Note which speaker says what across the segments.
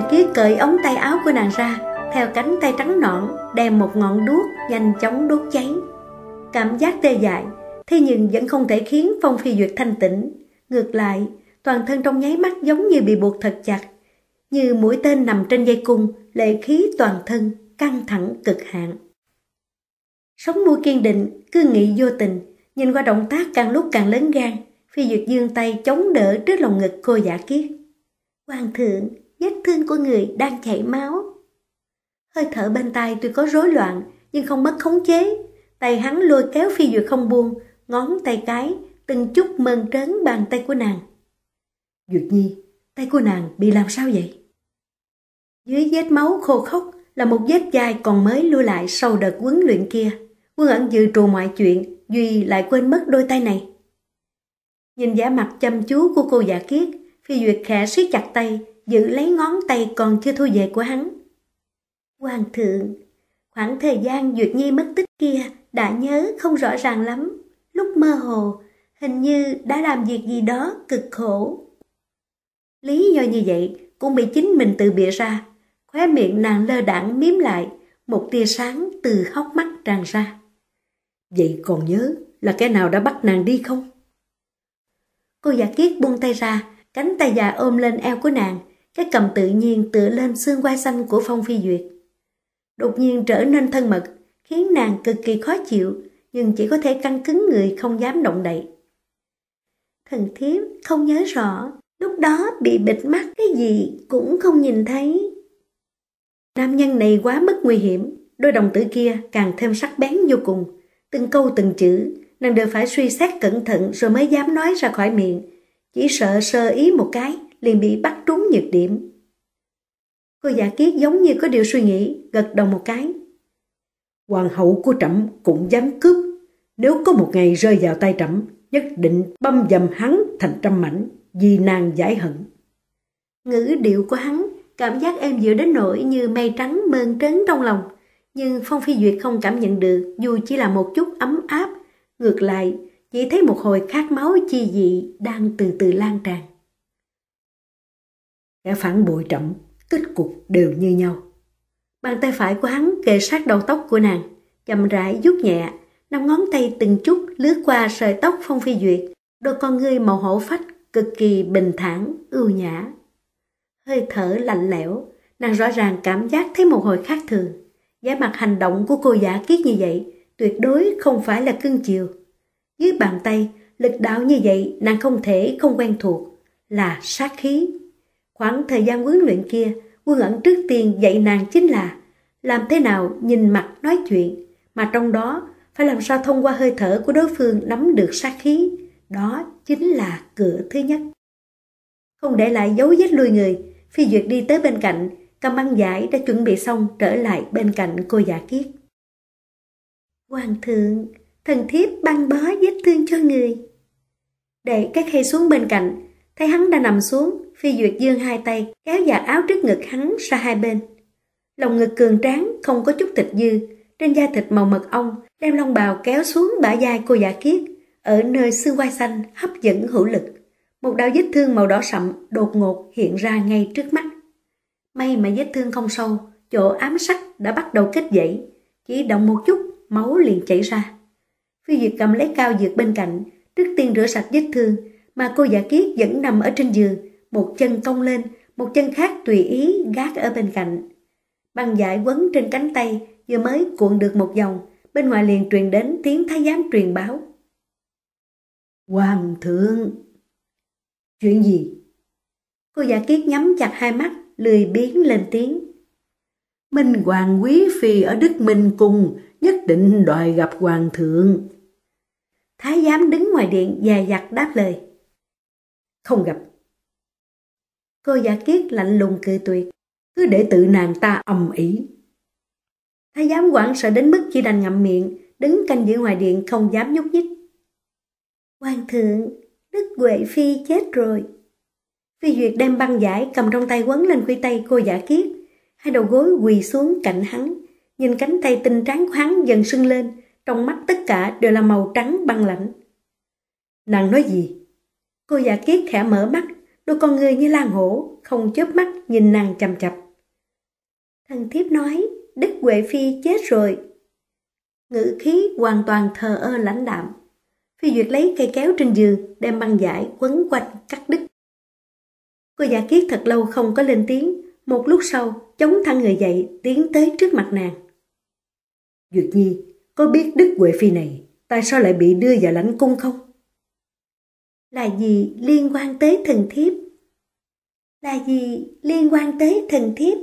Speaker 1: Giả kiết cởi ống tay áo của nàng ra Theo cánh tay trắng nõn Đem một ngọn đuốc nhanh chóng đốt cháy Cảm giác tê dại Thế nhưng vẫn không thể khiến Phong Phi Duyệt thanh tĩnh Ngược lại Toàn thân trong nháy mắt giống như bị buộc thật chặt Như mũi tên nằm trên dây cung Lệ khí toàn thân Căng thẳng cực hạn Sống mũi kiên định Cứ nghĩ vô tình Nhìn qua động tác càng lúc càng lớn gan Phi Duyệt dương tay chống đỡ trước lòng ngực cô giả kiết Hoàng thượng vết thương của người đang chảy máu. Hơi thở bên tay tuy có rối loạn, nhưng không mất khống chế. Tay hắn lôi kéo phi duyệt không buông, ngón tay cái, từng chút mơn trớn bàn tay của nàng. Duyệt nhi, tay của nàng bị làm sao vậy? Dưới vết máu khô khốc là một vết dài còn mới lưu lại sau đợt huấn luyện kia. Quân ẩn dự trù mọi chuyện, Duy lại quên mất đôi tay này. Nhìn vẻ mặt chăm chú của cô giả kiết, Phi Duyệt khẽ siết chặt tay, giữ lấy ngón tay còn chưa thu về của hắn. Hoàng thượng, khoảng thời gian Duyệt Nhi mất tích kia đã nhớ không rõ ràng lắm, lúc mơ hồ, hình như đã làm việc gì đó cực khổ. Lý do như vậy cũng bị chính mình tự bịa ra, khóe miệng nàng lơ đảng miếm lại, một tia sáng từ hốc mắt tràn ra. Vậy còn nhớ là cái nào đã bắt nàng đi không? Cô giả kiết buông tay ra, cánh tay già ôm lên eo của nàng, cái cầm tự nhiên tựa lên xương quai xanh của Phong Phi Duyệt. Đột nhiên trở nên thân mật, khiến nàng cực kỳ khó chịu, nhưng chỉ có thể căng cứng người không dám động đậy. Thần thiếp không nhớ rõ, lúc đó bị bịt mắt cái gì cũng không nhìn thấy. Nam nhân này quá mất nguy hiểm, đôi đồng tử kia càng thêm sắc bén vô cùng. Từng câu từng chữ, nàng đều phải suy xét cẩn thận rồi mới dám nói ra khỏi miệng, chỉ sợ sơ ý một cái liền bị bắt trúng nhược điểm. Cô giả kiết giống như có điều suy nghĩ, gật đầu một cái. Hoàng hậu của trẫm cũng dám cướp. Nếu có một ngày rơi vào tay trẫm, nhất định băm dầm hắn thành trăm mảnh, vì nàng giải hận. Ngữ điệu của hắn, cảm giác em dựa đến nỗi như mây trắng mơn trớn trong lòng. Nhưng Phong Phi Duyệt không cảm nhận được dù chỉ là một chút ấm áp. Ngược lại, chỉ thấy một hồi khát máu chi dị đang từ từ lan tràn. Kẻ phản bội trọng, kết cục đều như nhau. Bàn tay phải của hắn kề sát đầu tóc của nàng, chậm rãi rút nhẹ, năm ngón tay từng chút lướt qua sợi tóc Phong Phi Duyệt, đôi con ngươi màu hổ phách cực kỳ bình thản, ưu nhã. Hơi thở lạnh lẽo, nàng rõ ràng cảm giác thấy một hồi khác thường. Giá mặt hành động của cô giả kiết như vậy tuyệt đối không phải là cưng chiều. Dưới bàn tay, lực đạo như vậy nàng không thể không quen thuộc, là sát khí Khoảng thời gian huấn luyện kia, Quân ẩn trước tiên dạy nàng chính là làm thế nào nhìn mặt nói chuyện, mà trong đó phải làm sao thông qua hơi thở của đối phương nắm được sát khí. Đó chính là cửa thứ nhất. Không để lại dấu vết lui người, Phi Duyệt đi tới bên cạnh, cầm băng giải đã chuẩn bị xong trở lại bên cạnh cô giả kiết. Hoàng thượng, thần thiếp băng bó vết thương cho người. Để cái khay xuống bên cạnh, thấy hắn đã nằm xuống, Phi Duyệt dương hai tay, kéo và áo trước ngực hắn ra hai bên. lòng ngực cường tráng, không có chút thịt dư, trên da thịt màu mật ong, đem long bào kéo xuống bả vai cô giả kiết, ở nơi xương quai xanh hấp dẫn hữu lực. Một đạo vết thương màu đỏ sậm đột ngột hiện ra ngay trước mắt. May mà vết thương không sâu, chỗ ám sắc đã bắt đầu kết dậy, chỉ động một chút, máu liền chảy ra. Phi Duyệt cầm lấy cao dược bên cạnh, trước tiên rửa sạch vết thương, mà cô giả kiết vẫn nằm ở trên giường, một chân cong lên, một chân khác tùy ý gác ở bên cạnh. Băng giải quấn trên cánh tay vừa mới cuộn được một vòng, bên ngoài liền truyền đến tiếng thái giám truyền báo. Hoàng thượng! Chuyện gì? Cô giả kiết nhắm chặt hai mắt, lười biến lên tiếng. Minh Hoàng Quý Phi ở Đức Minh Cung nhất định đòi gặp Hoàng thượng. Thái giám đứng ngoài điện dài dặt đáp lời. Không gặp Cô giả kiết lạnh lùng cười tuyệt, cứ để tự nàng ta ầm ĩ. Thái giám quảng sợ đến mức chỉ đành ngậm miệng, đứng canh giữ ngoài điện không dám nhúc nhích. Hoàng thượng, Đức Huệ Phi chết rồi. Phi Duyệt đem băng giải cầm trong tay quấn lên quy tay cô giả kiết, hai đầu gối quỳ xuống cạnh hắn, nhìn cánh tay tinh tráng của hắn dần sưng lên, trong mắt tất cả đều là màu trắng băng lạnh. Nàng nói gì? Cô giả kiết khẽ mở mắt, đôi con người như lang hổ, không chớp mắt nhìn nàng chằm chập. Thằng thiếp nói, Đức Huệ Phi chết rồi. Ngữ khí hoàn toàn thờ ơ lãnh đạm. Phi Duyệt lấy cây kéo trên giường, đem băng giải quấn quanh cắt đứt. Cô giả kiết thật lâu không có lên tiếng, một lúc sau chống thẳng người dậy tiến tới trước mặt nàng. Duyệt Nhi, có biết Đức Huệ Phi này tại sao lại bị đưa vào lãnh cung không? là gì liên quan tới thần thiếp là gì liên quan tới thần thiếp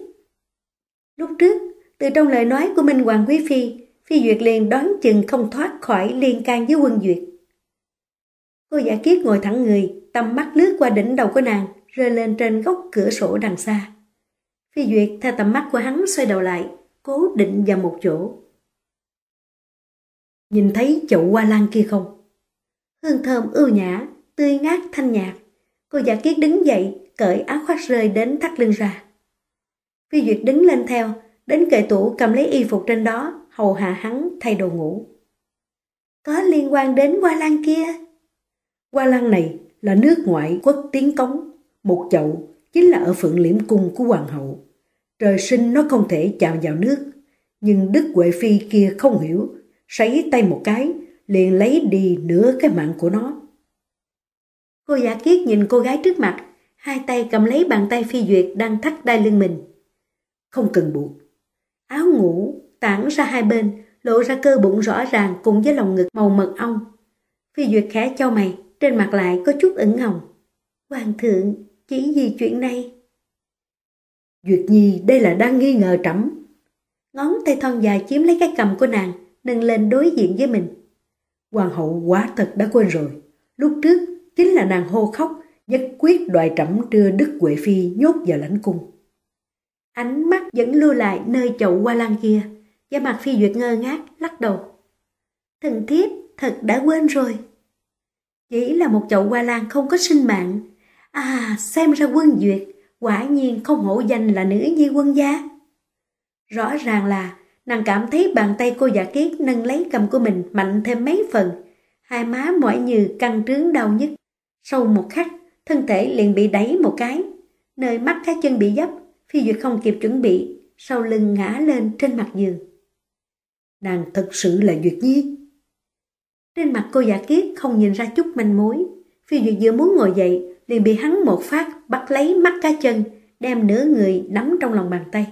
Speaker 1: lúc trước từ trong lời nói của minh hoàng quý phi phi duyệt liền đoán chừng không thoát khỏi liên can với quân duyệt cô giả kiết ngồi thẳng người tầm mắt lướt qua đỉnh đầu của nàng rơi lên trên góc cửa sổ đằng xa phi duyệt theo tầm mắt của hắn xoay đầu lại cố định vào một chỗ nhìn thấy chậu hoa lan kia không hương thơm ưu nhã tươi ngát thanh nhạc Cô giả kiết đứng dậy, cởi áo khoác rơi đến thắt lưng ra. Phi Duyệt đứng lên theo, đến kệ tủ cầm lấy y phục trên đó, hầu hạ hắn thay đồ ngủ. Có liên quan đến hoa lan kia? Hoa lan này là nước ngoại quốc tiến cống, một chậu chính là ở phượng liễm cung của hoàng hậu. Trời sinh nó không thể chạm vào nước, nhưng Đức Huệ Phi kia không hiểu, sấy tay một cái, liền lấy đi nửa cái mạng của nó. Cô giả kiết nhìn cô gái trước mặt, hai tay cầm lấy bàn tay phi duyệt đang thắt đai lưng mình. Không cần buộc. Áo ngủ tản ra hai bên, lộ ra cơ bụng rõ ràng cùng với lòng ngực màu mật ong. Phi duyệt khẽ cho mày, trên mặt lại có chút ửng hồng. Hoàng thượng, chỉ vì chuyện này. Duyệt Nhi đây là đang nghi ngờ trẫm. Ngón tay thon dài chiếm lấy cái cầm của nàng, nâng lên đối diện với mình. Hoàng hậu quá thật đã quên rồi. Lúc trước chính là nàng hô khóc, nhất quyết đòi trẫm đưa Đức Huệ Phi nhốt vào lãnh cung. Ánh mắt vẫn lưu lại nơi chậu hoa lan kia, da mặt Phi Duyệt ngơ ngác, lắc đầu. Thần thiếp, thật đã quên rồi. Chỉ là một chậu hoa lan không có sinh mạng. À, xem ra quân Duyệt, quả nhiên không hổ danh là nữ nhi quân gia. Rõ ràng là nàng cảm thấy bàn tay cô giả kiết nâng lấy cầm của mình mạnh thêm mấy phần, hai má mỏi như căng trướng đau nhất sau một khắc, thân thể liền bị đẩy một cái, nơi mắt cá chân bị dấp, phi duyệt không kịp chuẩn bị, sau lưng ngã lên trên mặt giường. Nàng thật sự là Duyệt Nhi. Trên mặt cô giả kiết không nhìn ra chút manh mối, phi duyệt vừa muốn ngồi dậy, liền bị hắn một phát bắt lấy mắt cá chân, đem nửa người nắm trong lòng bàn tay.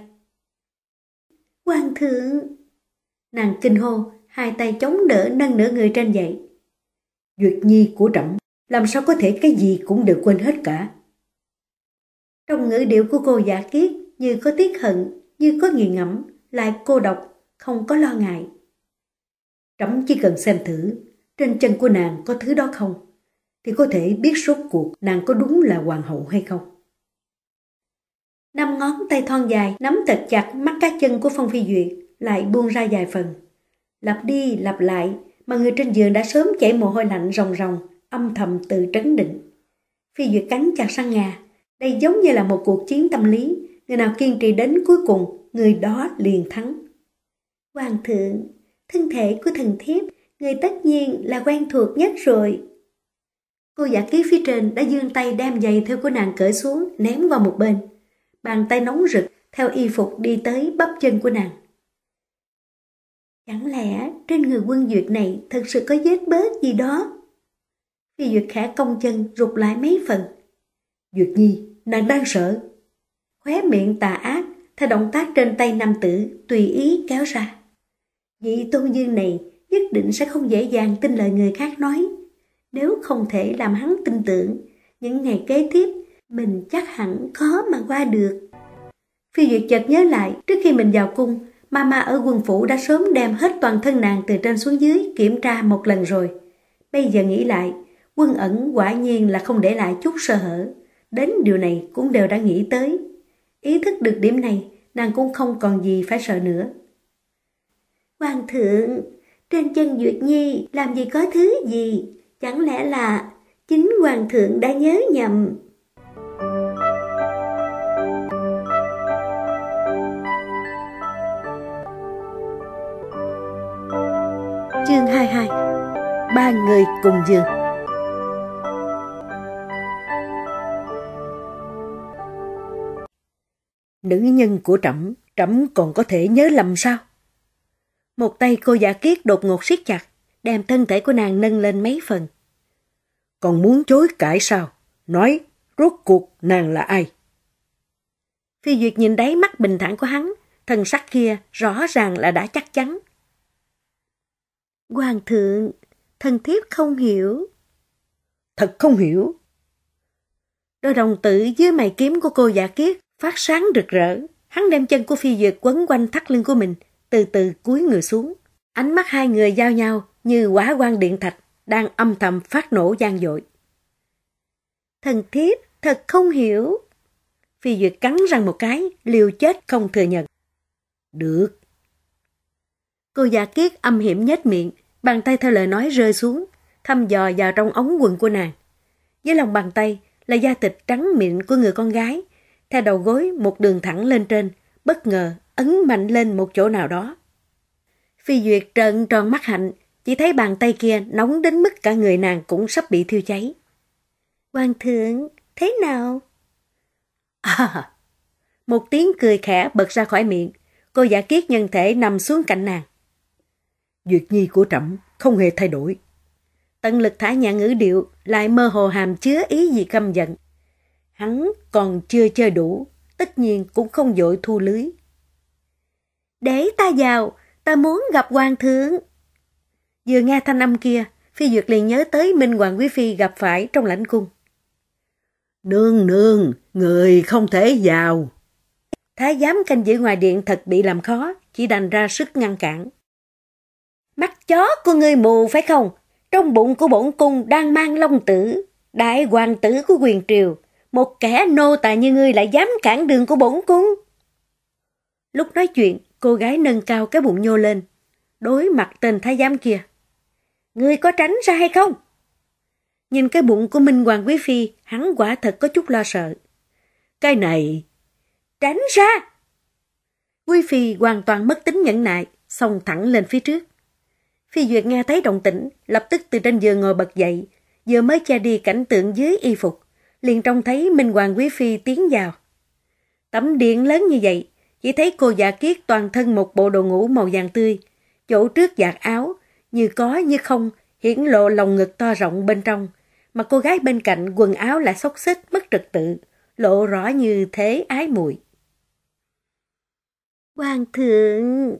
Speaker 1: Hoàng thượng! Nàng kinh hô, hai tay chống đỡ nâng nửa người trên dậy. Duyệt Nhi của trẫm làm sao có thể cái gì cũng đều quên hết cả. Trong ngữ điệu của cô giả kiết, như có tiếc hận, như có nghi ngẫm, lại cô độc, không có lo ngại. Trẫm chỉ cần xem thử, trên chân của nàng có thứ đó không, thì có thể biết rốt cuộc nàng có đúng là hoàng hậu hay không. Năm ngón tay thon dài nắm thật chặt mắt cá chân của Phong Phi Duyệt, lại buông ra dài phần. Lặp đi, lặp lại, mà người trên giường đã sớm chảy mồ hôi lạnh ròng ròng, âm thầm tự trấn định. Phi Duyệt cắn chặt sang ngà, đây giống như là một cuộc chiến tâm lý, người nào kiên trì đến cuối cùng, người đó liền thắng. Hoàng thượng, thân thể của thần thiếp, người tất nhiên là quen thuộc nhất rồi. Cô giả ký phía trên đã dương tay đem giày theo của nàng cởi xuống, ném vào một bên. Bàn tay nóng rực, theo y phục đi tới bắp chân của nàng. Chẳng lẽ trên người quân duyệt này thật sự có vết bớt gì đó khi Duyệt khẽ cong chân rụt lại mấy phần. Duyệt Nhi, nàng đang sợ. Khóe miệng tà ác, theo động tác trên tay nam tử, tùy ý kéo ra. Vị tôn dương này nhất định sẽ không dễ dàng tin lời người khác nói. Nếu không thể làm hắn tin tưởng, những ngày kế tiếp mình chắc hẳn khó mà qua được. Phi Duyệt chợt nhớ lại, trước khi mình vào cung, Mama ở quân phủ đã sớm đem hết toàn thân nàng từ trên xuống dưới kiểm tra một lần rồi. Bây giờ nghĩ lại, Quân ẩn quả nhiên là không để lại chút sơ hở. Đến điều này cũng đều đã nghĩ tới. Ý thức được điểm này, nàng cũng không còn gì phải sợ nữa. Hoàng thượng, trên chân Duyệt Nhi làm gì có thứ gì? Chẳng lẽ là chính Hoàng thượng đã nhớ nhầm? Chương 22 Ba người cùng giường Nữ nhân của Trẫm, Trẫm còn có thể nhớ lầm sao? Một tay cô giả kiết đột ngột siết chặt, đem thân thể của nàng nâng lên mấy phần. Còn muốn chối cãi sao? Nói, rốt cuộc nàng là ai? Phi Duyệt nhìn đáy mắt bình thản của hắn, thần sắc kia rõ ràng là đã chắc chắn. Hoàng thượng, thần thiếp không hiểu. Thật không hiểu. Đôi đồng tử dưới mày kiếm của cô giả kiết phát sáng rực rỡ. Hắn đem chân của phi duyệt quấn quanh thắt lưng của mình, từ từ cúi người xuống. Ánh mắt hai người giao nhau như quả quan điện thạch đang âm thầm phát nổ gian dội. Thần thiếp thật không hiểu. Phi Duyệt cắn răng một cái, liều chết không thừa nhận. Được. Cô già kiết âm hiểm nhếch miệng, bàn tay theo lời nói rơi xuống, thăm dò vào trong ống quần của nàng. dưới lòng bàn tay là da thịt trắng mịn của người con gái, theo đầu gối một đường thẳng lên trên, bất ngờ ấn mạnh lên một chỗ nào đó. Phi Duyệt trợn tròn mắt hạnh, chỉ thấy bàn tay kia nóng đến mức cả người nàng cũng sắp bị thiêu cháy. Hoàng thượng, thế nào? À, một tiếng cười khẽ bật ra khỏi miệng, cô giả kiết nhân thể nằm xuống cạnh nàng. Duyệt nhi của trẫm không hề thay đổi. tân lực thả nhã ngữ điệu lại mơ hồ hàm chứa ý gì căm giận. Hắn còn chưa chơi đủ, tất nhiên cũng không dội thu lưới. Để ta vào, ta muốn gặp hoàng thượng. Vừa nghe thanh âm kia, Phi Duyệt liền nhớ tới Minh Hoàng Quý Phi gặp phải trong lãnh cung. Nương nương, người không thể vào. Thái giám canh giữ ngoài điện thật bị làm khó, chỉ đành ra sức ngăn cản. Mắt chó của ngươi mù phải không? Trong bụng của bổn cung đang mang long tử, đại hoàng tử của quyền triều một kẻ nô tài như ngươi lại dám cản đường của bổn cung. Lúc nói chuyện, cô gái nâng cao cái bụng nhô lên, đối mặt tên thái giám kia. Ngươi có tránh ra hay không? Nhìn cái bụng của Minh Hoàng Quý Phi, hắn quả thật có chút lo sợ. Cái này... Tránh ra! Quý Phi hoàn toàn mất tính nhẫn nại, xông thẳng lên phía trước. Phi Duyệt nghe thấy động tĩnh, lập tức từ trên giường ngồi bật dậy, vừa mới che đi cảnh tượng dưới y phục liền trông thấy Minh Hoàng Quý Phi tiến vào. Tấm điện lớn như vậy, chỉ thấy cô giả kiết toàn thân một bộ đồ ngủ màu vàng tươi, chỗ trước vạt áo, như có như không, hiển lộ lòng ngực to rộng bên trong, mà cô gái bên cạnh quần áo lại xốc xích mất trật tự, lộ rõ như thế ái muội. Hoàng thượng!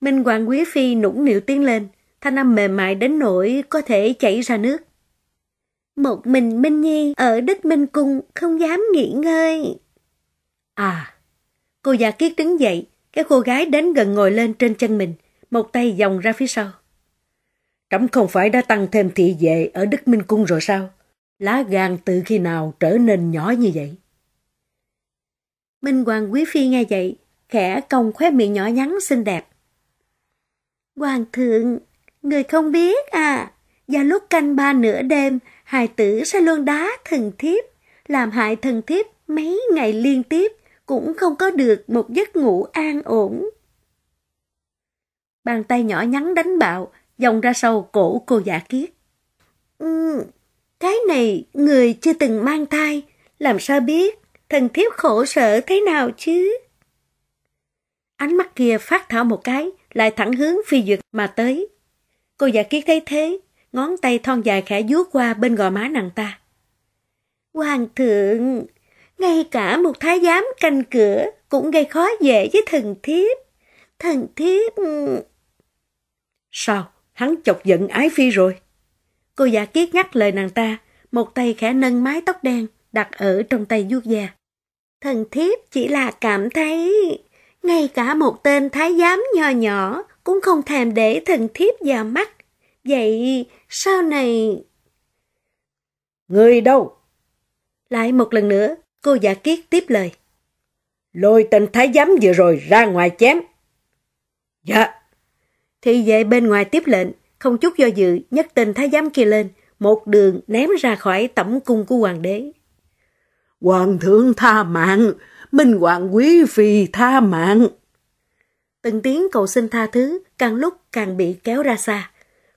Speaker 1: Minh Hoàng Quý Phi nũng nịu tiến lên, thanh âm mềm mại đến nỗi có thể chảy ra nước một mình Minh Nhi ở Đức Minh Cung không dám nghỉ ngơi. À, cô già kiết đứng dậy, cái cô gái đến gần ngồi lên trên chân mình, một tay vòng ra phía sau. Trẫm không phải đã tăng thêm thị vệ ở Đức Minh Cung rồi sao? Lá gan từ khi nào trở nên nhỏ như vậy? Minh Hoàng Quý Phi nghe vậy, khẽ cong khóe miệng nhỏ nhắn xinh đẹp. Hoàng thượng, người không biết à, vào lúc canh ba nửa đêm, Hai tử sa luôn đá thần thiếp, làm hại thần thiếp mấy ngày liên tiếp, cũng không có được một giấc ngủ an ổn. Bàn tay nhỏ nhắn đánh bạo, dòng ra sau cổ cô giả kiết. Ừ, cái này người chưa từng mang thai, làm sao biết thần thiếp khổ sở thế nào chứ? Ánh mắt kia phát thảo một cái, lại thẳng hướng phi duyệt mà tới. Cô giả kiết thấy thế, ngón tay thon dài khẽ vuốt qua bên gò má nàng ta. Hoàng thượng, ngay cả một thái giám canh cửa cũng gây khó dễ với thần thiếp. Thần thiếp... Sao, hắn chọc giận ái phi rồi? Cô giả kiết nhắc lời nàng ta, một tay khẽ nâng mái tóc đen đặt ở trong tay vuốt da. Thần thiếp chỉ là cảm thấy ngay cả một tên thái giám nhỏ nhỏ cũng không thèm để thần thiếp vào mắt. Vậy sau này... Người đâu? Lại một lần nữa, cô giả kiết tiếp lời. Lôi tên thái giám vừa rồi ra ngoài chém. Dạ. thì về bên ngoài tiếp lệnh, không chút do dự nhấc tên thái giám kia lên, một đường ném ra khỏi tẩm cung của hoàng đế. Hoàng thượng tha mạng, minh hoàng quý phi tha mạng. Từng tiếng cầu xin tha thứ càng lúc càng bị kéo ra xa,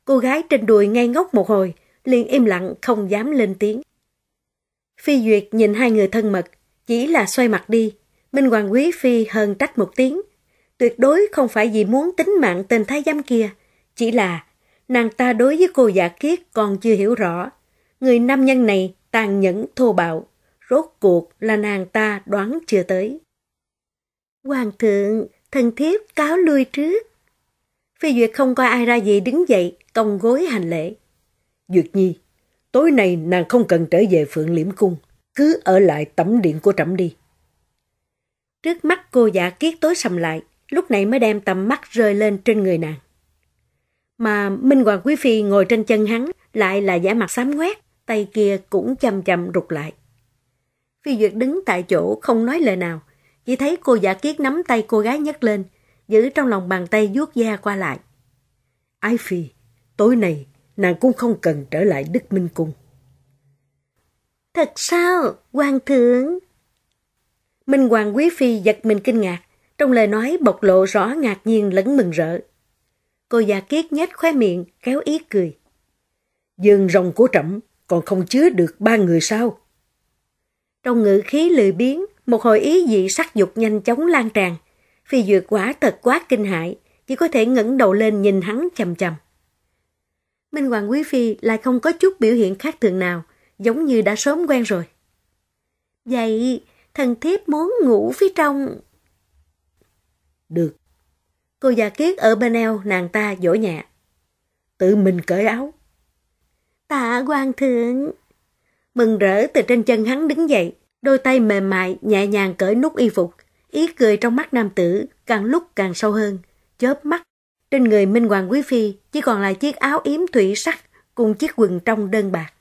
Speaker 1: Cô gái trên đùi ngay ngốc một hồi, liền im lặng không dám lên tiếng. Phi Duyệt nhìn hai người thân mật, chỉ là xoay mặt đi. Minh Hoàng Quý Phi hơn trách một tiếng. Tuyệt đối không phải vì muốn tính mạng tên thái giám kia, chỉ là nàng ta đối với cô giả kiết còn chưa hiểu rõ. Người nam nhân này tàn nhẫn thô bạo, rốt cuộc là nàng ta đoán chưa tới. Hoàng thượng, thần thiếp cáo lui trước. Phi Duyệt không coi ai ra gì đứng dậy, cong gối hành lễ. Duyệt Nhi, tối nay nàng không cần trở về Phượng Liễm Cung, cứ ở lại tẩm điện của trẫm đi. Trước mắt cô giả kiết tối sầm lại, lúc này mới đem tầm mắt rơi lên trên người nàng. Mà Minh Hoàng Quý Phi ngồi trên chân hắn lại là giả mặt xám quét, tay kia cũng chầm chầm rụt lại. Phi Duyệt đứng tại chỗ không nói lời nào, chỉ thấy cô giả kiết nắm tay cô gái nhấc lên, giữ trong lòng bàn tay vuốt da qua lại. Ái phi, tối nay nàng cũng không cần trở lại Đức Minh Cung. Thật sao, Hoàng thượng? Minh Hoàng Quý Phi giật mình kinh ngạc, trong lời nói bộc lộ rõ ngạc nhiên lẫn mừng rỡ. Cô già kiết nhếch khóe miệng, kéo ý cười. Dương rồng của trẫm còn không chứa được ba người sao? Trong ngữ khí lười biến một hồi ý dị sắc dục nhanh chóng lan tràn, Phi Duyệt quả thật quá kinh hại, chỉ có thể ngẩng đầu lên nhìn hắn chầm chầm. Minh Hoàng Quý Phi lại không có chút biểu hiện khác thường nào, giống như đã sớm quen rồi. Vậy, thần thiếp muốn ngủ phía trong... Được. Cô già kiết ở bên eo nàng ta dỗ nhẹ. Tự mình cởi áo. Tạ hoàng thượng. Mừng rỡ từ trên chân hắn đứng dậy, đôi tay mềm mại nhẹ nhàng cởi nút y phục, Ý cười trong mắt nam tử càng lúc càng sâu hơn, chớp mắt. Trên người Minh Hoàng Quý Phi chỉ còn là chiếc áo yếm thủy sắc cùng chiếc quần trong đơn bạc.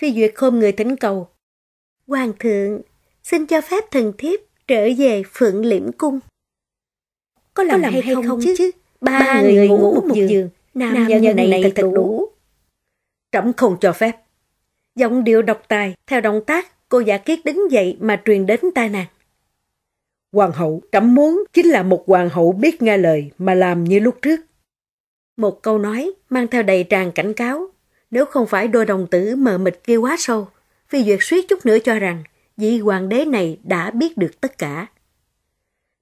Speaker 1: Phi Duyệt khôn người thỉnh cầu. Hoàng thượng, xin cho phép thần thiếp trở về Phượng Liễm Cung. Có làm, Có làm hay, hay không, không chứ? Ba, ba người, người ngủ một giường, giường. nam, nam nhân, nhân này, này thật đủ. Trẫm không cho phép. Giọng điệu độc tài, theo động tác, cô giả kiết đứng dậy mà truyền đến tai nàng. Hoàng hậu cấm muốn chính là một hoàng hậu biết nghe lời mà làm như lúc trước. Một câu nói mang theo đầy tràn cảnh cáo, nếu không phải đôi đồng tử mờ mịt kia quá sâu, phi duyệt suýt chút nữa cho rằng vị hoàng đế này đã biết được tất cả.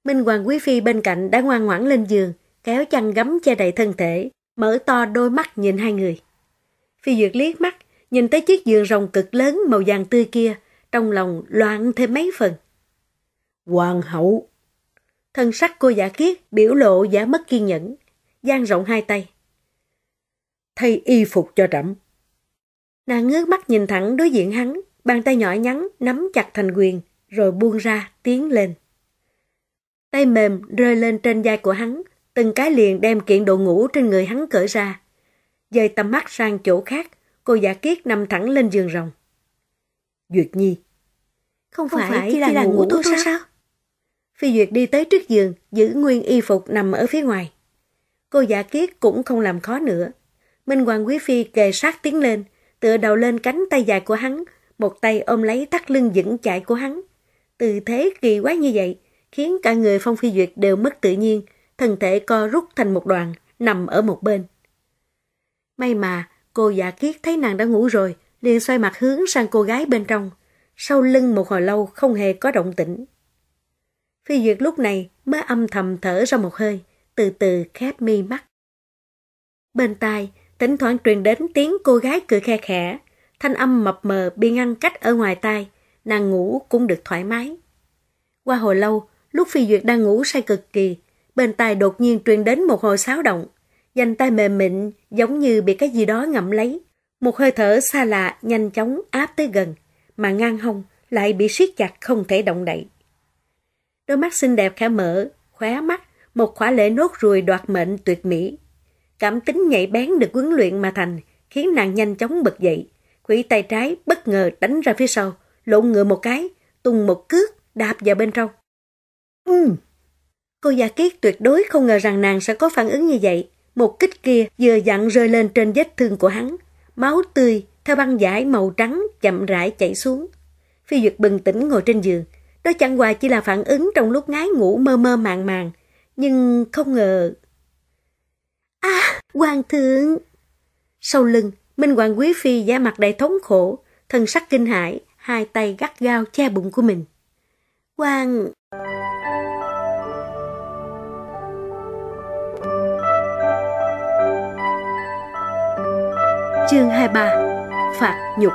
Speaker 1: Minh Hoàng Quý Phi bên cạnh đã ngoan ngoãn lên giường, kéo chăn gấm che đầy thân thể, mở to đôi mắt nhìn hai người. Phi Duyệt liếc mắt, nhìn tới chiếc giường rồng cực lớn màu vàng tươi kia, trong lòng loạn thêm mấy phần. Hoàng hậu. Thân sắc cô giả kiết, biểu lộ giả mất kiên nhẫn, dang rộng hai tay. Thay y phục cho trẫm. Nàng ngước mắt nhìn thẳng đối diện hắn, bàn tay nhỏ nhắn nắm chặt thành quyền, rồi buông ra, tiến lên. Tay mềm rơi lên trên vai của hắn, từng cái liền đem kiện đồ ngủ trên người hắn cởi ra. Dời tầm mắt sang chỗ khác, cô giả kiết nằm thẳng lên giường rồng. Duyệt Nhi. Không, Không phải, phải chỉ là, là ngủ, ngủ thôi sao? sao? Phi Duyệt đi tới trước giường, giữ nguyên y phục nằm ở phía ngoài. Cô giả kiết cũng không làm khó nữa. Minh Hoàng Quý Phi kề sát tiến lên, tựa đầu lên cánh tay dài của hắn, một tay ôm lấy thắt lưng vững chạy của hắn. Từ thế kỳ quá như vậy, khiến cả người Phong Phi Duyệt đều mất tự nhiên, thân thể co rút thành một đoàn, nằm ở một bên. May mà, cô giả kiết thấy nàng đã ngủ rồi, liền xoay mặt hướng sang cô gái bên trong. Sau lưng một hồi lâu không hề có động tĩnh. Phi Duyệt lúc này mới âm thầm thở ra một hơi, từ từ khép mi mắt. Bên tai, thỉnh thoảng truyền đến tiếng cô gái cười khe khẽ, thanh âm mập mờ bị ngăn cách ở ngoài tai, nàng ngủ cũng được thoải mái. Qua hồi lâu, lúc Phi Duyệt đang ngủ say cực kỳ, bên tai đột nhiên truyền đến một hồi xáo động, dành tay mềm mịn giống như bị cái gì đó ngậm lấy. Một hơi thở xa lạ nhanh chóng áp tới gần, mà ngang hông lại bị siết chặt không thể động đậy đôi mắt xinh đẹp khẽ mở, khóe mắt, một khỏa lệ nốt ruồi đoạt mệnh tuyệt mỹ. Cảm tính nhạy bén được huấn luyện mà thành, khiến nàng nhanh chóng bật dậy. Quỷ tay trái bất ngờ đánh ra phía sau, lộn ngựa một cái, tung một cước, đạp vào bên trong. Ừm! Cô Gia Kiết tuyệt đối không ngờ rằng nàng sẽ có phản ứng như vậy. Một kích kia vừa dặn rơi lên trên vết thương của hắn. Máu tươi theo băng giải màu trắng chậm rãi chảy xuống. Phi Duyệt bừng tỉnh ngồi trên giường, đó chẳng qua chỉ là phản ứng trong lúc ngái ngủ mơ mơ màng màng, nhưng không ngờ... À, hoàng thượng! Sau lưng, Minh Hoàng Quý Phi giả mặt đầy thống khổ, thân sắc kinh hãi, hai tay gắt gao che bụng của mình. Hoàng... Chương 23 Phạt nhục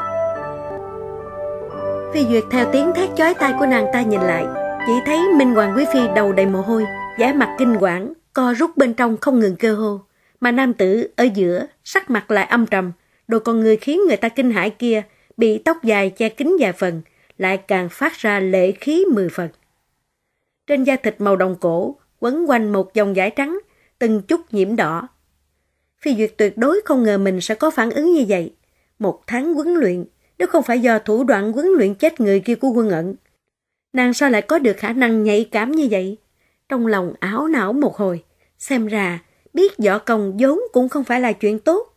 Speaker 1: Phi Duyệt theo tiếng thét chói tai của nàng ta nhìn lại, chỉ thấy Minh Hoàng Quý Phi đầu đầy mồ hôi, vẻ mặt kinh quản, co rút bên trong không ngừng kêu hô. Mà nam tử ở giữa, sắc mặt lại âm trầm, đồ con người khiến người ta kinh hãi kia, bị tóc dài che kính dài phần, lại càng phát ra lễ khí mười phần. Trên da thịt màu đồng cổ, quấn quanh một dòng giải trắng, từng chút nhiễm đỏ. Phi Duyệt tuyệt đối không ngờ mình sẽ có phản ứng như vậy. Một tháng huấn luyện nếu không phải do thủ đoạn huấn luyện chết người kia của quân ẩn. Nàng sao lại có được khả năng nhạy cảm như vậy? Trong lòng áo não một hồi, xem ra biết võ công vốn cũng không phải là chuyện tốt.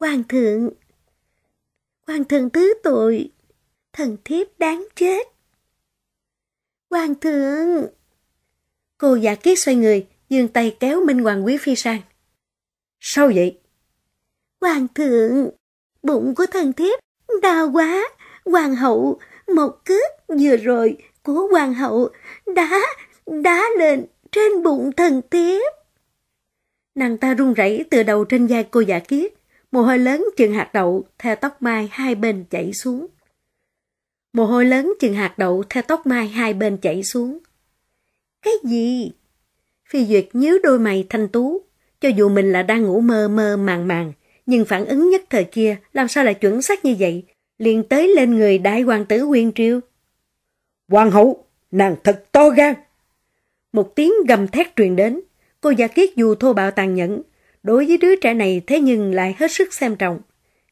Speaker 1: Hoàng thượng, hoàng thượng thứ tội, thần thiếp đáng chết. Hoàng thượng! Cô giả kiết xoay người, dương tay kéo Minh Hoàng Quý Phi sang. Sao vậy? Hoàng thượng! Bụng của thần thiếp đau quá. Hoàng hậu, một cước vừa rồi của hoàng hậu đá, đá lên trên bụng thần thiếp. Nàng ta run rẩy từ đầu trên vai cô giả kiết, mồ hôi lớn chừng hạt đậu theo tóc mai hai bên chảy xuống. Mồ hôi lớn chừng hạt đậu theo tóc mai hai bên chảy xuống. Cái gì? Phi Duyệt nhíu đôi mày thanh tú, cho dù mình là đang ngủ mơ mơ màng màng, nhưng phản ứng nhất thời kia làm sao lại chuẩn xác như vậy, liền tới lên người đại hoàng tử Nguyên triêu Hoàng hậu, nàng thật to gan. Một tiếng gầm thét truyền đến, cô giả kiết dù thô bạo tàn nhẫn, đối với đứa trẻ này thế nhưng lại hết sức xem trọng.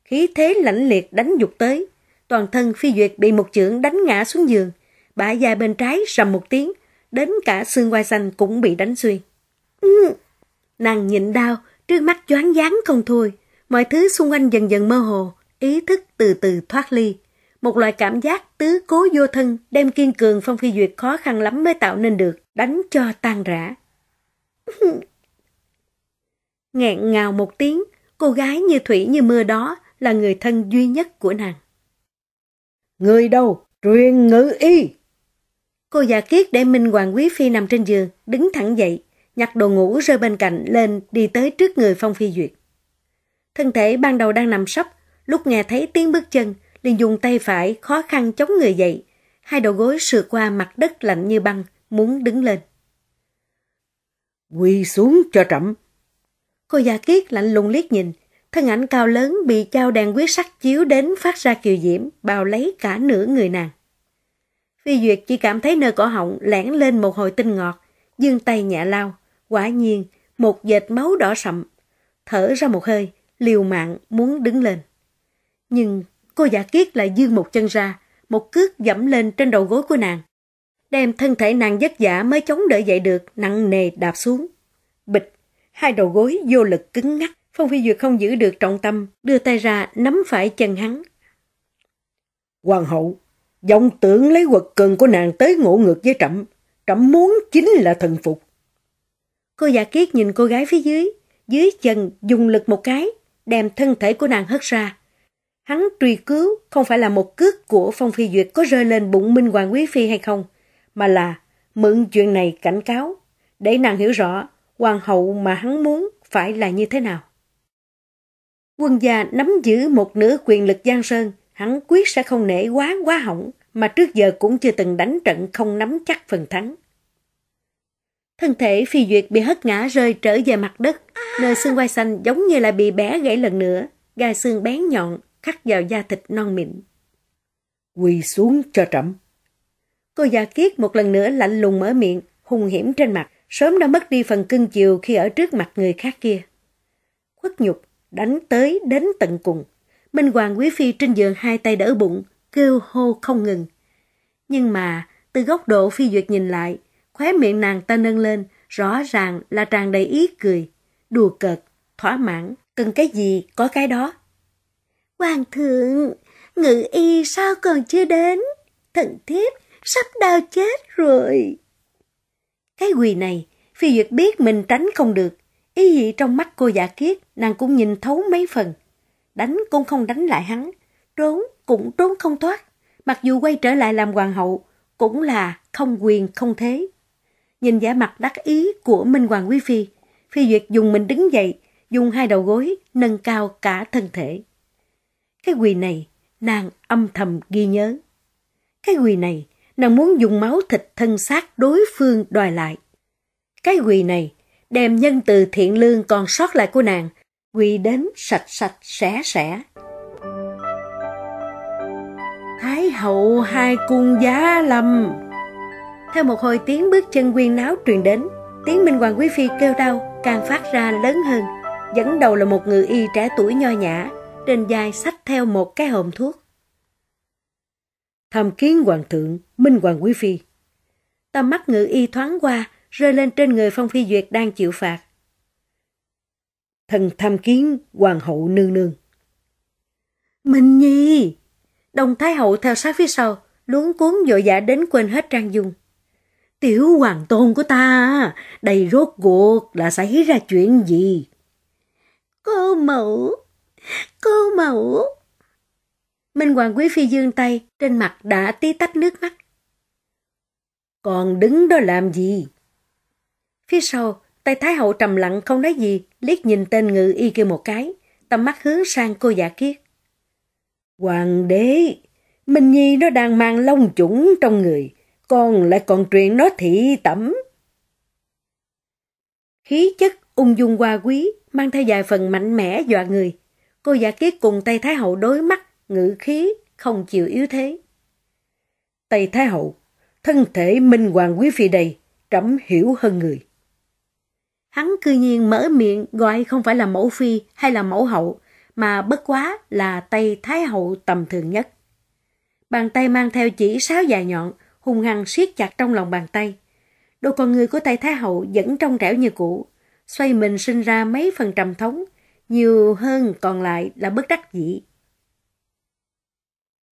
Speaker 1: Khí thế lãnh liệt đánh dục tới, toàn thân phi duyệt bị một chưởng đánh ngã xuống giường, bả dài bên trái sầm một tiếng, đến cả xương quai xanh cũng bị đánh xuyên. Ừ. Nàng nhịn đau, trước mắt choáng váng không thôi. Mọi thứ xung quanh dần dần mơ hồ, ý thức từ từ thoát ly. Một loại cảm giác tứ cố vô thân đem kiên cường phong phi duyệt khó khăn lắm mới tạo nên được, đánh cho tan rã. Nghẹn ngào một tiếng, cô gái như thủy như mưa đó là người thân duy nhất của nàng. Người đâu? Truyền ngữ y! Cô già kiết để Minh Hoàng Quý Phi nằm trên giường, đứng thẳng dậy, nhặt đồ ngủ rơi bên cạnh lên đi tới trước người Phong Phi Duyệt. Thân thể ban đầu đang nằm sấp, lúc nghe thấy tiếng bước chân, liền dùng tay phải khó khăn chống người dậy. Hai đầu gối sượt qua mặt đất lạnh như băng, muốn đứng lên. Quỳ xuống cho chậm. Cô già kiết lạnh lùng liếc nhìn, thân ảnh cao lớn bị trao đèn quyết sắc chiếu đến phát ra kiều diễm, bao lấy cả nửa người nàng. Phi Duyệt chỉ cảm thấy nơi cổ họng lẻn lên một hồi tinh ngọt, dương tay nhẹ lao. Quả nhiên, một dệt máu đỏ sậm. Thở ra một hơi, liều mạng muốn đứng lên. Nhưng cô giả kiết lại dương một chân ra, một cước dẫm lên trên đầu gối của nàng. Đem thân thể nàng vất vả mới chống đỡ dậy được, nặng nề đạp xuống. Bịch, hai đầu gối vô lực cứng ngắc, Phong Phi Duyệt không giữ được trọng tâm, đưa tay ra nắm phải chân hắn. Hoàng hậu, dòng tưởng lấy quật cường của nàng tới ngộ ngược với trẫm, trẫm muốn chính là thần phục. Cô giả kiết nhìn cô gái phía dưới, dưới chân dùng lực một cái, đem thân thể của nàng hất ra. Hắn truy cứu không phải là một cước của Phong Phi Duyệt có rơi lên bụng Minh Hoàng Quý Phi hay không, mà là mượn chuyện này cảnh cáo, để nàng hiểu rõ hoàng hậu mà hắn muốn phải là như thế nào. Quân gia nắm giữ một nửa quyền lực Giang Sơn, hắn quyết sẽ không nể quá quá hỏng, mà trước giờ cũng chưa từng đánh trận không nắm chắc phần thắng. Thân thể phi duyệt bị hất ngã rơi trở về mặt đất, nơi xương quai xanh giống như là bị bẻ gãy lần nữa, gai xương bén nhọn, khắc vào da thịt non mịn. Quỳ xuống cho trẫm. Cô già kiết một lần nữa lạnh lùng mở miệng, hung hiểm trên mặt, sớm đã mất đi phần cưng chiều khi ở trước mặt người khác kia. Khuất nhục, đánh tới đến tận cùng. Minh Hoàng Quý Phi trên giường hai tay đỡ bụng, kêu hô không ngừng. Nhưng mà, từ góc độ phi duyệt nhìn lại, khóe miệng nàng ta nâng lên, rõ ràng là tràn đầy ý cười đùa cợt, thỏa mãn, cần cái gì có cái đó. Hoàng thượng, ngự y sao còn chưa đến? Thần thiếp sắp đau chết rồi. Cái quỳ này, phi duyệt biết mình tránh không được. Ý gì trong mắt cô giả kiết, nàng cũng nhìn thấu mấy phần. Đánh cũng không đánh lại hắn, trốn cũng trốn không thoát. Mặc dù quay trở lại làm hoàng hậu, cũng là không quyền không thế. Nhìn giả mặt đắc ý của Minh Hoàng Quý Phi, khi Duyệt dùng mình đứng dậy, dùng hai đầu gối nâng cao cả thân thể. Cái quỳ này, nàng âm thầm ghi nhớ. Cái quỳ này, nàng muốn dùng máu thịt thân xác đối phương đòi lại. Cái quỳ này, đem nhân từ thiện lương còn sót lại của nàng, quỳ đến sạch sạch sẽ sẽ. Thái hậu hai cung giá lâm. Theo một hồi tiếng bước chân quyên náo truyền đến, tiếng Minh Hoàng Quý Phi kêu đau càng phát ra lớn hơn. Dẫn đầu là một người y trẻ tuổi nho nhã, trên vai sách theo một cái hòm thuốc. Tham kiến hoàng thượng, minh hoàng quý phi. Tầm mắt ngự y thoáng qua, rơi lên trên người phong phi duyệt đang chịu phạt. Thần tham kiến hoàng hậu nương nương. Minh Nhi! Đồng Thái Hậu theo sát phía sau, luống cuốn dội vã đến quên hết Trang Dung. Tiểu hoàng tôn của ta, đây rốt cuộc là xảy ra chuyện gì? Cô mẫu, cô mẫu. Minh Hoàng Quý Phi dương tay, trên mặt đã tí tách nước mắt. Còn đứng đó làm gì? Phía sau, tay Thái Hậu trầm lặng không nói gì, liếc nhìn tên ngự y kia một cái, tầm mắt hướng sang cô giả kiết. Hoàng đế, Minh Nhi nó đang mang lông chủng trong người, con lại còn truyền nó thị tẩm. Khí chất ung dung hoa quý, mang theo vài phần mạnh mẽ dọa người. Cô giả kiết cùng Tây Thái Hậu đối mắt, ngữ khí, không chịu yếu thế. Tây Thái Hậu, thân thể minh hoàng quý phi đầy, trẫm hiểu hơn người. Hắn cư nhiên mở miệng gọi không phải là mẫu phi hay là mẫu hậu, mà bất quá là Tây Thái Hậu tầm thường nhất. Bàn tay mang theo chỉ sáo dài nhọn, hung hăng siết chặt trong lòng bàn tay. Đôi con người của tay Thái Hậu vẫn trong trẻo như cũ, xoay mình sinh ra mấy phần trầm thống, nhiều hơn còn lại là bất đắc dĩ.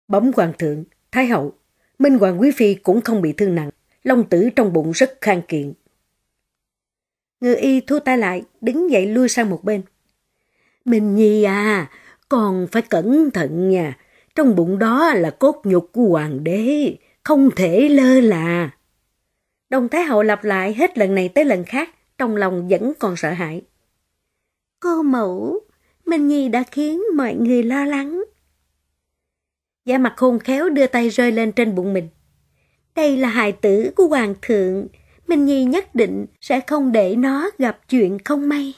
Speaker 1: Bóng hoàng thượng, Thái Hậu, Minh Hoàng Quý Phi cũng không bị thương nặng, long tử trong bụng rất khang kiện. người y thu tay lại, đứng dậy lui sang một bên. Minh Nhi à, còn phải cẩn thận nha, trong bụng đó là cốt nhục của hoàng đế, không thể lơ là. Đồng Thái Hậu lặp lại hết lần này tới lần khác, trong lòng vẫn còn sợ hãi. Cô mẫu, Minh Nhi đã khiến mọi người lo lắng. Giả mặt khôn khéo đưa tay rơi lên trên bụng mình. Đây là hài tử của Hoàng thượng, Minh Nhi nhất định sẽ không để nó gặp chuyện không may.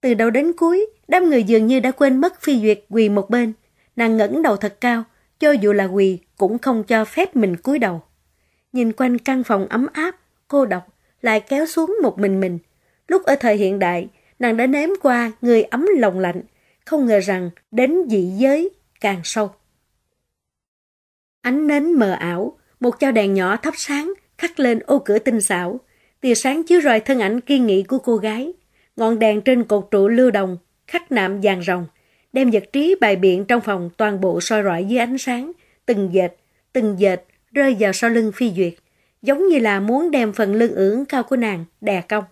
Speaker 1: Từ đầu đến cuối, đám người dường như đã quên mất phi duyệt quỳ một bên. Nàng ngẩng đầu thật cao, cho dù là quỳ cũng không cho phép mình cúi đầu. Nhìn quanh căn phòng ấm áp, cô độc, lại kéo xuống một mình mình. Lúc ở thời hiện đại, nàng đã nếm qua người ấm lòng lạnh, không ngờ rằng đến dị giới càng sâu. Ánh nến mờ ảo, một chao đèn nhỏ thắp sáng, khắc lên ô cửa tinh xảo. Tia sáng chiếu rọi thân ảnh kiên nghị của cô gái. Ngọn đèn trên cột trụ lưu đồng, khắc nạm vàng rồng, đem vật trí bài biện trong phòng toàn bộ soi rọi dưới ánh sáng, từng dệt, từng dệt rơi vào sau lưng phi duyệt, giống như là muốn đem phần lưng ưỡn cao của nàng đè cong.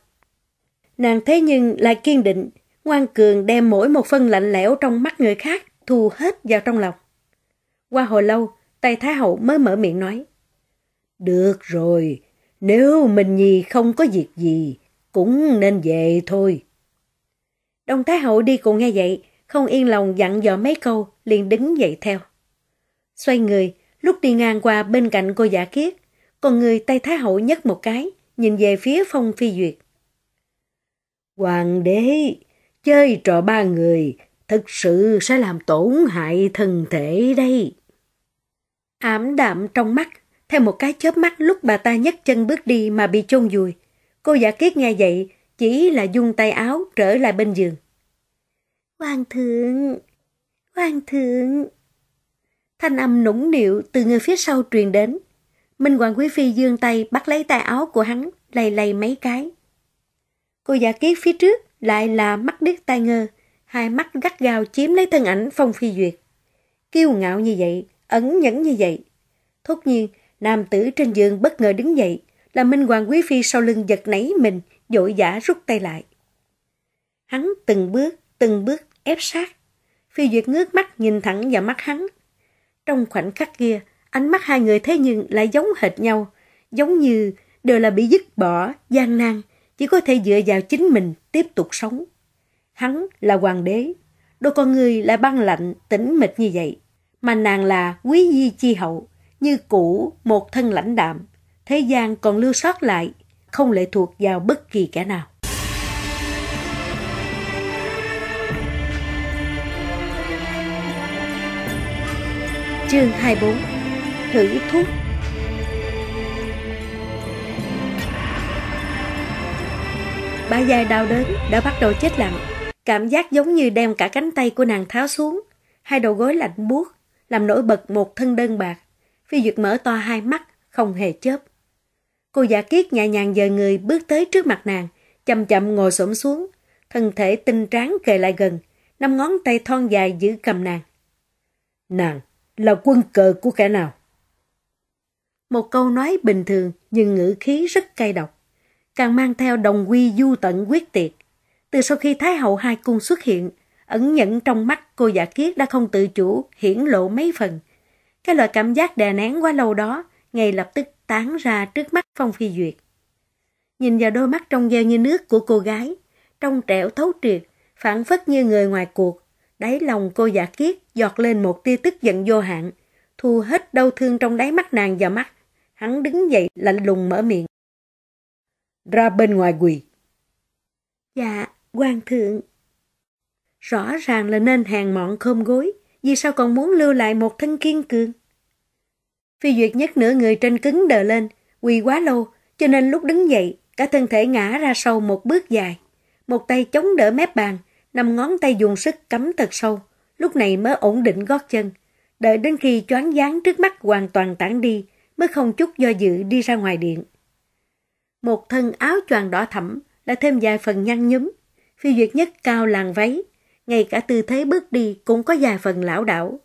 Speaker 1: Nàng thế nhưng lại kiên định, ngoan cường đem mỗi một phân lạnh lẽo trong mắt người khác thu hết vào trong lòng. Qua hồi lâu, tay Thái Hậu mới mở miệng nói. Được rồi, nếu mình Nhi không có việc gì, cũng nên về thôi. Đông Thái Hậu đi cùng nghe vậy, không yên lòng dặn dò mấy câu, liền đứng dậy theo. Xoay người, lúc đi ngang qua bên cạnh cô giả kiết, còn người tay Thái Hậu nhấc một cái, nhìn về phía Phong Phi Duyệt. Hoàng đế, chơi trò ba người, thực sự sẽ làm tổn hại thân thể đây. Ảm đạm trong mắt, theo một cái chớp mắt lúc bà ta nhấc chân bước đi mà bị chôn vùi. Cô giả kiết nghe vậy, chỉ là dung tay áo trở lại bên giường. Hoàng thượng, hoàng thượng. Thanh âm nũng nịu từ người phía sau truyền đến. Minh Hoàng Quý Phi dương tay bắt lấy tay áo của hắn, lầy lầy mấy cái. Cô giả kiết phía trước lại là mắt điếc tai ngơ, hai mắt gắt gao chiếm lấy thân ảnh Phong Phi Duyệt. Kiêu ngạo như vậy, ẩn nhẫn như vậy. Thốt nhiên, nam tử trên giường bất ngờ đứng dậy, là Minh Hoàng Quý Phi sau lưng giật nảy mình, dội giả rút tay lại. Hắn từng bước, từng bước ép sát. Phi Duyệt ngước mắt nhìn thẳng vào mắt hắn, trong khoảnh khắc kia, ánh mắt hai người thế nhưng lại giống hệt nhau, giống như đều là bị dứt bỏ, gian nan, chỉ có thể dựa vào chính mình tiếp tục sống. Hắn là hoàng đế, đôi con người lại băng lạnh, tĩnh mịch như vậy, mà nàng là quý di chi hậu, như cũ một thân lãnh đạm, thế gian còn lưu sót lại, không lệ thuộc vào bất kỳ kẻ nào. Chương 24 Thử thuốc Bà già đau đớn đã bắt đầu chết lặng. Cảm giác giống như đem cả cánh tay của nàng tháo xuống. Hai đầu gối lạnh buốt làm nổi bật một thân đơn bạc. Phi Duyệt mở to hai mắt, không hề chớp. Cô giả kiết nhẹ nhàng dời người bước tới trước mặt nàng, chậm chậm ngồi xổm xuống. Thân thể tinh tráng kề lại gần, năm ngón tay thon dài giữ cầm nàng. Nàng, là quân cờ của kẻ nào. Một câu nói bình thường nhưng ngữ khí rất cay độc, càng mang theo đồng quy du tận quyết tiệt. Từ sau khi Thái hậu hai cung xuất hiện, ẩn nhẫn trong mắt cô giả kiết đã không tự chủ, hiển lộ mấy phần. Cái loại cảm giác đè nén quá lâu đó, ngay lập tức tán ra trước mắt Phong Phi Duyệt. Nhìn vào đôi mắt trong veo như nước của cô gái, trong trẻo thấu triệt, phản phất như người ngoài cuộc, Đáy lòng cô giả kiết giọt lên một tia tức giận vô hạn, thu hết đau thương trong đáy mắt nàng vào mắt. Hắn đứng dậy lạnh lùng mở miệng. Ra bên ngoài quỳ. Dạ, quan thượng. Rõ ràng là nên hàng mọn khom gối, vì sao còn muốn lưu lại một thân kiên cường? Phi duyệt nhất nửa người trên cứng đờ lên, quỳ quá lâu, cho nên lúc đứng dậy, cả thân thể ngã ra sau một bước dài. Một tay chống đỡ mép bàn, Nằm ngón tay dùng sức cắm thật sâu, lúc này mới ổn định gót chân. Đợi đến khi choáng dáng trước mắt hoàn toàn tản đi, mới không chút do dự đi ra ngoài điện. Một thân áo choàng đỏ thẫm đã thêm vài phần nhăn nhúm, phi duyệt nhất cao làng váy, ngay cả tư thế bước đi cũng có vài phần lão đảo.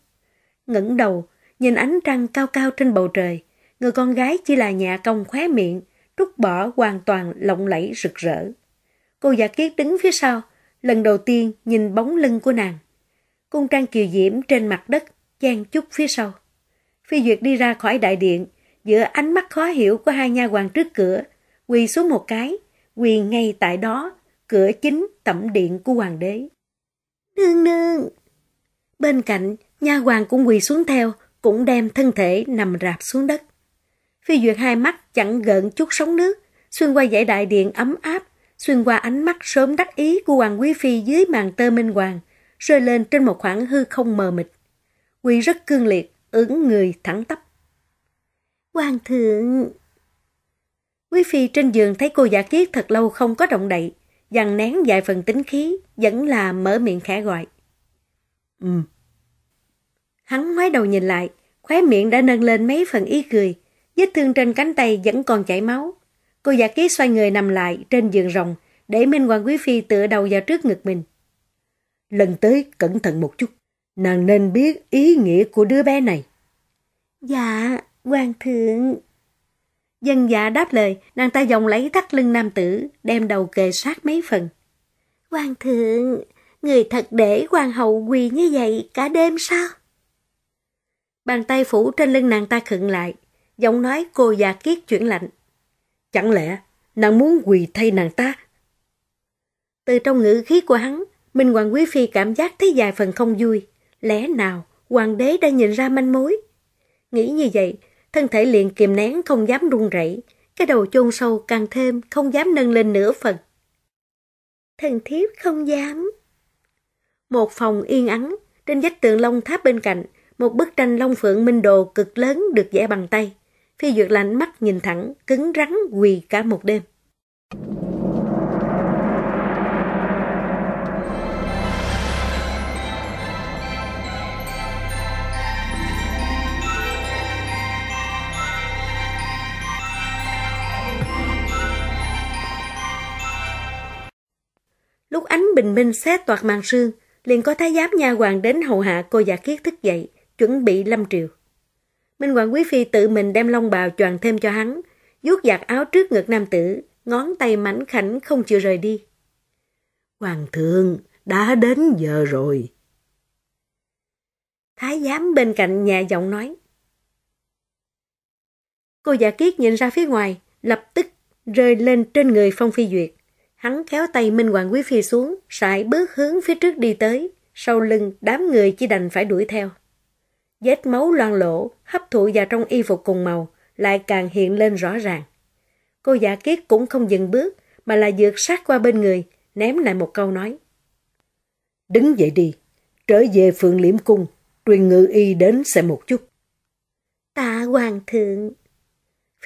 Speaker 1: ngẩng đầu, nhìn ánh trăng cao cao trên bầu trời, người con gái chỉ là nhà công khóe miệng, trút bỏ hoàn toàn lộng lẫy rực rỡ. Cô giả kiết đứng phía sau, lần đầu tiên nhìn bóng lưng của nàng. Cung trang kiều diễm trên mặt đất, chan chút phía sau. Phi Duyệt đi ra khỏi đại điện, giữa ánh mắt khó hiểu của hai nha hoàng trước cửa, quỳ xuống một cái, quỳ ngay tại đó, cửa chính tẩm điện của hoàng đế. Nương nương! Bên cạnh, nha hoàng cũng quỳ xuống theo, cũng đem thân thể nằm rạp xuống đất. Phi Duyệt hai mắt chẳng gợn chút sóng nước, xuyên qua dãy đại điện ấm áp, xuyên qua ánh mắt sớm đắc ý của Hoàng Quý Phi dưới màn tơ minh hoàng, rơi lên trên một khoảng hư không mờ mịt. Quy rất cương liệt, ứng người thẳng tắp. Hoàng thượng! Quý Phi trên giường thấy cô giả kiết thật lâu không có động đậy, dằn nén vài phần tính khí, vẫn là mở miệng khẽ gọi. Ừ. Hắn ngoái đầu nhìn lại, khóe miệng đã nâng lên mấy phần ý cười, vết thương trên cánh tay vẫn còn chảy máu, Cô giả ký xoay người nằm lại trên giường rồng, để Minh Hoàng Quý Phi tựa đầu vào trước ngực mình. Lần tới cẩn thận một chút, nàng nên biết ý nghĩa của đứa bé này. Dạ, Hoàng thượng. Dân dạ đáp lời, nàng ta vòng lấy thắt lưng nam tử, đem đầu kề sát mấy phần. Hoàng thượng, người thật để hoàng hậu quỳ như vậy cả đêm sao? Bàn tay phủ trên lưng nàng ta khựng lại, giọng nói cô già kiết chuyển lạnh. Chẳng lẽ nàng muốn quỳ thay nàng ta? Từ trong ngữ khí của hắn, Minh Hoàng Quý Phi cảm giác thấy dài phần không vui. Lẽ nào hoàng đế đã nhìn ra manh mối? Nghĩ như vậy, thân thể liền kiềm nén không dám run rẩy, cái đầu chôn sâu càng thêm không dám nâng lên nửa phần. Thần thiếp không dám. Một phòng yên ắng, trên vách tường long tháp bên cạnh, một bức tranh long phượng minh đồ cực lớn được vẽ bằng tay. Phi Duyệt lạnh mắt nhìn thẳng, cứng rắn quỳ cả một đêm. Lúc ánh bình minh xé toạc màn sương, liền có thái giám nha hoàng đến hầu hạ cô giả kiết thức dậy, chuẩn bị lâm triều. Minh Hoàng Quý Phi tự mình đem long bào choàng thêm cho hắn, vuốt giặt áo trước ngực nam tử, ngón tay mảnh khảnh không chịu rời đi. Hoàng thượng, đã đến giờ rồi. Thái giám bên cạnh nhà giọng nói. Cô giả kiết nhìn ra phía ngoài, lập tức rơi lên trên người Phong Phi Duyệt. Hắn kéo tay Minh Hoàng Quý Phi xuống, sải bước hướng phía trước đi tới, sau lưng đám người chỉ đành phải đuổi theo vết máu loang lỗ, hấp thụ vào trong y phục cùng màu, lại càng hiện lên rõ ràng. Cô giả kiết cũng không dừng bước, mà là dược sát qua bên người, ném lại một câu nói. Đứng dậy đi, trở về phượng liễm cung, truyền ngự y đến xem một chút. Tạ hoàng thượng.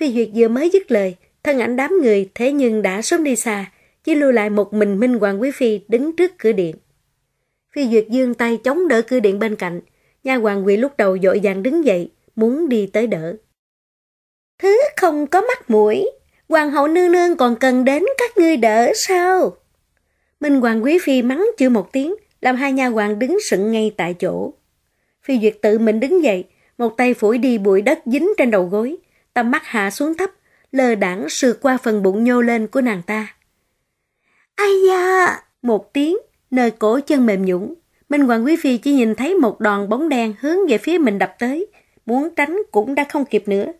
Speaker 1: Phi Duyệt vừa mới dứt lời, thân ảnh đám người thế nhưng đã sớm đi xa, chỉ lưu lại một mình Minh Hoàng Quý Phi đứng trước cửa điện. Phi Duyệt dương tay chống đỡ cửa điện bên cạnh, Nha hoàng quỷ lúc đầu dội vàng đứng dậy, muốn đi tới đỡ. Thứ không có mắt mũi, hoàng hậu nương nương còn cần đến các ngươi đỡ sao? Minh hoàng quý phi mắng chưa một tiếng, làm hai nha hoàng đứng sững ngay tại chỗ. Phi duyệt tự mình đứng dậy, một tay phủi đi bụi đất dính trên đầu gối, tầm mắt hạ xuống thấp, lờ đảng sượt qua phần bụng nhô lên của nàng ta. Ai da! Một tiếng, nơi cổ chân mềm nhũng, Minh Hoàng Quý Phi chỉ nhìn thấy một đòn bóng đen hướng về phía mình đập tới, muốn tránh cũng đã không kịp nữa.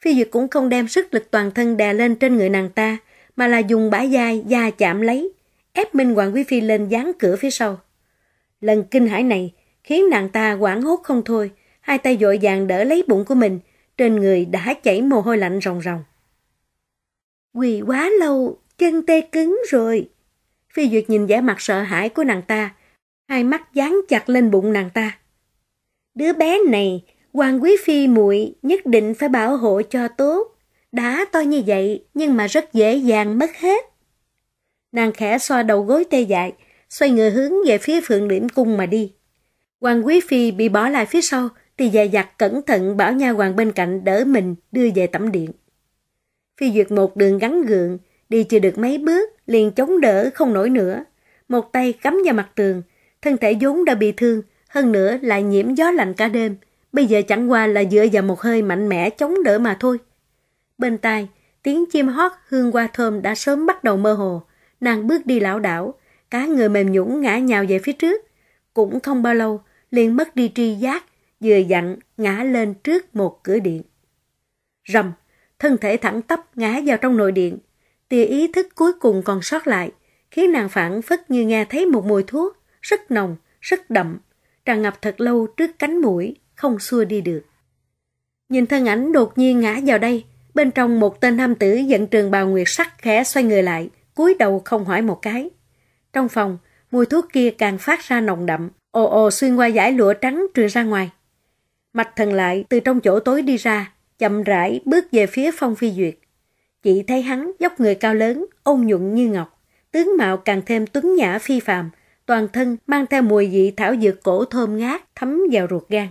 Speaker 1: Phi Duyệt cũng không đem sức lực toàn thân đè lên trên người nàng ta, mà là dùng bả dai da chạm lấy, ép Minh Hoàng Quý Phi lên dán cửa phía sau. Lần kinh hãi này khiến nàng ta quảng hốt không thôi, hai tay dội vàng đỡ lấy bụng của mình, trên người đã chảy mồ hôi lạnh ròng ròng. Quỳ quá lâu, chân tê cứng rồi. Phi Duyệt nhìn vẻ mặt sợ hãi của nàng ta, hai mắt dán chặt lên bụng nàng ta. Đứa bé này, hoàng quý phi muội nhất định phải bảo hộ cho tốt. Đã to như vậy nhưng mà rất dễ dàng mất hết. Nàng khẽ xoa đầu gối tê dại, xoay người hướng về phía phượng điểm cung mà đi. Hoàng quý phi bị bỏ lại phía sau, thì dài dặt cẩn thận bảo nha hoàng bên cạnh đỡ mình đưa về tẩm điện. Phi duyệt một đường gắn gượng, đi chưa được mấy bước, liền chống đỡ không nổi nữa. Một tay cắm vào mặt tường, Thân thể vốn đã bị thương, hơn nữa lại nhiễm gió lạnh cả đêm, bây giờ chẳng qua là dựa vào một hơi mạnh mẽ chống đỡ mà thôi. Bên tai, tiếng chim hót hương hoa thơm đã sớm bắt đầu mơ hồ, nàng bước đi lão đảo, cá người mềm nhũn ngã nhào về phía trước. Cũng không bao lâu, liền mất đi tri giác, vừa dặn ngã lên trước một cửa điện. Rầm, thân thể thẳng tắp ngã vào trong nội điện. Tia ý thức cuối cùng còn sót lại, khiến nàng phản phất như nghe thấy một mùi thuốc, rất nồng, rất đậm, tràn ngập thật lâu trước cánh mũi, không xua đi được. Nhìn thân ảnh đột nhiên ngã vào đây, bên trong một tên nam tử dẫn trường bào nguyệt sắc khẽ xoay người lại, cúi đầu không hỏi một cái. Trong phòng, mùi thuốc kia càng phát ra nồng đậm, ồ ồ xuyên qua giải lụa trắng truyền ra ngoài. Mạch thần lại từ trong chỗ tối đi ra, chậm rãi bước về phía phong phi duyệt. chỉ thấy hắn dốc người cao lớn, ôn nhuận như ngọc, tướng mạo càng thêm tuấn nhã phi phàm, toàn thân mang theo mùi vị thảo dược cổ thơm ngát thấm vào ruột gan.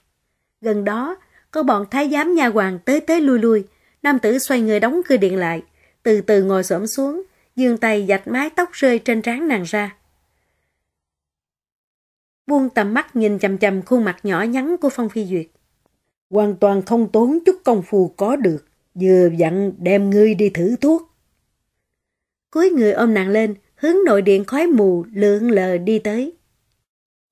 Speaker 1: Gần đó, có bọn thái giám nha hoàng tới tới lui lui, nam tử xoay người đóng cửa điện lại, từ từ ngồi xổm xuống, giương tay dạch mái tóc rơi trên trán nàng ra. Buông tầm mắt nhìn chầm chầm khuôn mặt nhỏ nhắn của Phong Phi Duyệt. Hoàn toàn không tốn chút công phu có được, vừa dặn đem ngươi đi thử thuốc. cuối người ôm nàng lên, hướng nội điện khói mù lượn lờ đi tới.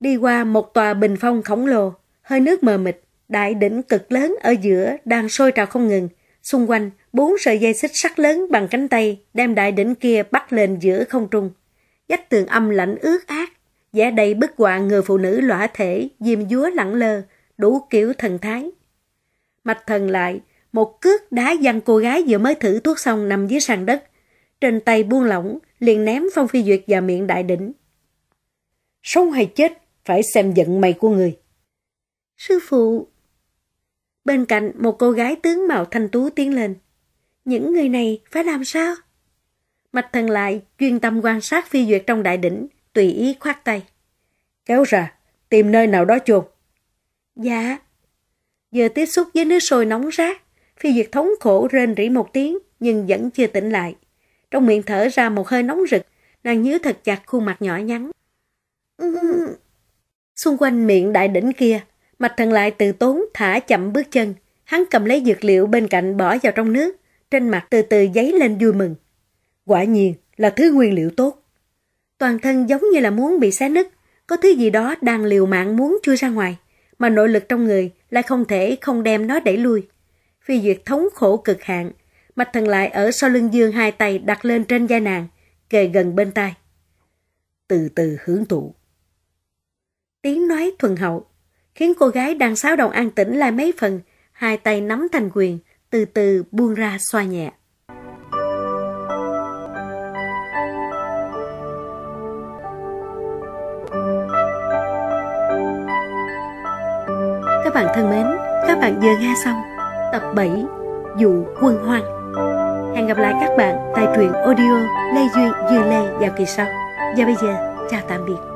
Speaker 1: Đi qua một tòa bình phong khổng lồ, hơi nước mờ mịt, đại đỉnh cực lớn ở giữa đang sôi trào không ngừng. Xung quanh, bốn sợi dây xích sắt lớn bằng cánh tay đem đại đỉnh kia bắt lên giữa không trung. Dách tường âm lạnh ướt ác, vẻ đầy bức họa người phụ nữ lõa thể, diêm dúa lẳng lơ, đủ kiểu thần thái. Mạch thần lại, một cước đá văng cô gái vừa mới thử thuốc xong nằm dưới sàn đất. Trên tay buông lỏng, liền ném Phong Phi Duyệt vào miệng đại đỉnh. Sống hay chết, phải xem giận mày của người. Sư phụ... Bên cạnh một cô gái tướng mạo thanh tú tiến lên. Những người này phải làm sao? Mạch thần lại chuyên tâm quan sát phi duyệt trong đại đỉnh, tùy ý khoát tay. Kéo ra, tìm nơi nào đó chôn. Dạ. Giờ tiếp xúc với nước sôi nóng rác, phi duyệt thống khổ rên rỉ một tiếng nhưng vẫn chưa tỉnh lại. Trong miệng thở ra một hơi nóng rực, nàng nhớ thật chặt khuôn mặt nhỏ nhắn. Xung quanh miệng đại đỉnh kia, mạch thần lại từ tốn thả chậm bước chân. Hắn cầm lấy dược liệu bên cạnh bỏ vào trong nước, trên mặt từ từ giấy lên vui mừng. Quả nhiên là thứ nguyên liệu tốt. Toàn thân giống như là muốn bị xé nứt, có thứ gì đó đang liều mạng muốn chui ra ngoài, mà nội lực trong người lại không thể không đem nó đẩy lui. Phi Duyệt thống khổ cực hạn, mặt thần lại ở sau lưng dương hai tay đặt lên trên da nàng, kề gần bên tai. Từ từ hướng thụ. Tiếng nói thuần hậu, khiến cô gái đang sáo động an tĩnh lại mấy phần, hai tay nắm thành quyền, từ từ buông ra xoa nhẹ. Các bạn thân mến, các bạn vừa nghe xong tập 7 Dụ quân hoang. Hẹn gặp lại các bạn tại truyện audio Lê Duy Duy Lê vào kỳ sau. Và bây giờ, chào tạm biệt.